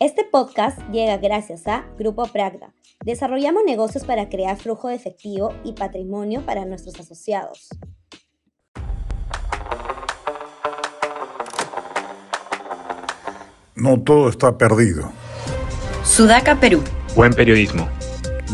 Este podcast llega gracias a Grupo Pragda. Desarrollamos negocios para crear flujo de efectivo y patrimonio para nuestros asociados. No todo está perdido. Sudaca, Perú. Buen periodismo.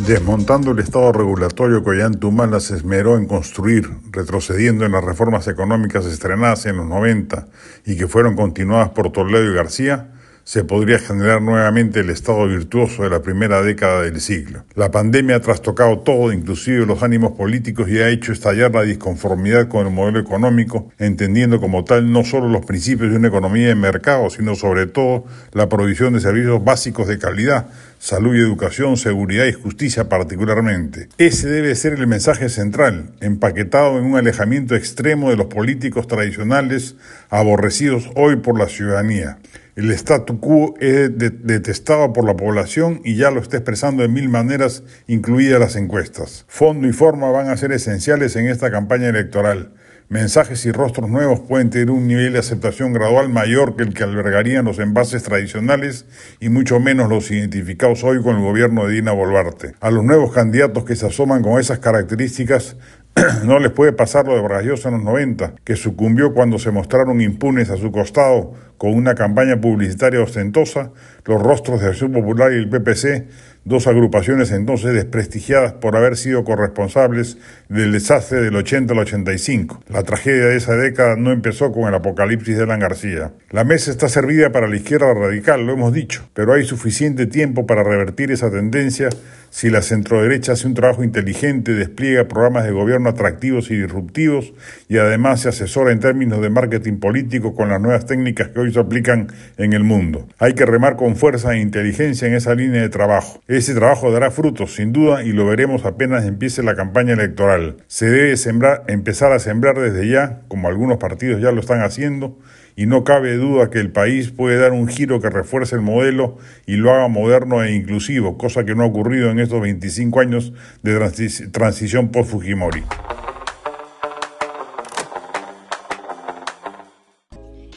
Desmontando el estado regulatorio que Tumala se esmeró en construir, retrocediendo en las reformas económicas estrenadas en los 90 y que fueron continuadas por Toledo y García, se podría generar nuevamente el estado virtuoso de la primera década del siglo. La pandemia ha trastocado todo, inclusive los ánimos políticos, y ha hecho estallar la disconformidad con el modelo económico, entendiendo como tal no solo los principios de una economía de mercado, sino sobre todo la provisión de servicios básicos de calidad, salud y educación, seguridad y justicia particularmente. Ese debe ser el mensaje central, empaquetado en un alejamiento extremo de los políticos tradicionales aborrecidos hoy por la ciudadanía. El statu quo es detestado por la población y ya lo está expresando de mil maneras, incluidas las encuestas. Fondo y forma van a ser esenciales en esta campaña electoral. Mensajes y rostros nuevos pueden tener un nivel de aceptación gradual mayor que el que albergarían los envases tradicionales y mucho menos los identificados hoy con el gobierno de Dina Volvarte. A los nuevos candidatos que se asoman con esas características no les puede pasar lo de Vargas en los 90, que sucumbió cuando se mostraron impunes a su costado con una campaña publicitaria ostentosa los rostros de Acción Popular y el PPC dos agrupaciones entonces desprestigiadas por haber sido corresponsables del desastre del 80 al 85. La tragedia de esa década no empezó con el apocalipsis de Alan García. La mesa está servida para la izquierda radical, lo hemos dicho, pero hay suficiente tiempo para revertir esa tendencia si la centroderecha hace un trabajo inteligente, despliega programas de gobierno atractivos y disruptivos y además se asesora en términos de marketing político con las nuevas técnicas que hoy se aplican en el mundo. Hay que remar con fuerza e inteligencia en esa línea de trabajo. Ese trabajo dará frutos, sin duda, y lo veremos apenas empiece la campaña electoral. Se debe sembrar, empezar a sembrar desde ya, como algunos partidos ya lo están haciendo, y no cabe duda que el país puede dar un giro que refuerce el modelo y lo haga moderno e inclusivo, cosa que no ha ocurrido en estos 25 años de transición post-Fujimori.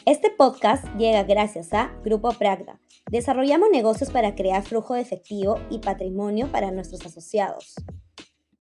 Este podcast llega gracias a Grupo Pragda Desarrollamos negocios para crear flujo de efectivo y patrimonio para nuestros asociados.